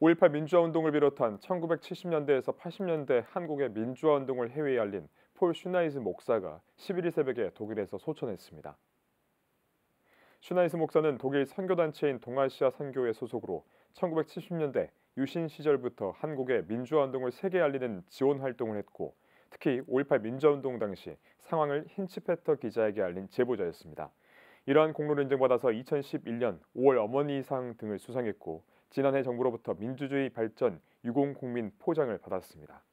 5.18 민주화운동을 비롯한 1970년대에서 80년대 한국의 민주화운동을 해외에 알린 폴 슈나이즈 목사가 11일 새벽에 독일에서 소천했습니다. 슈나이스 목사는 독일 선교단체인 동아시아 선교회 소속으로 1970년대 유신 시절부터 한국의 민주화운동을 세계에 알리는 지원 활동을 했고 특히 5.18 민주화운동 당시 상황을 힌치페터 기자에게 알린 제보자였습니다. 이러한 공로를 인정받아서 2011년 5월 어머니상 등을 수상했고 지난해 정부로부터 민주주의 발전 유공국민 포장을 받았습니다.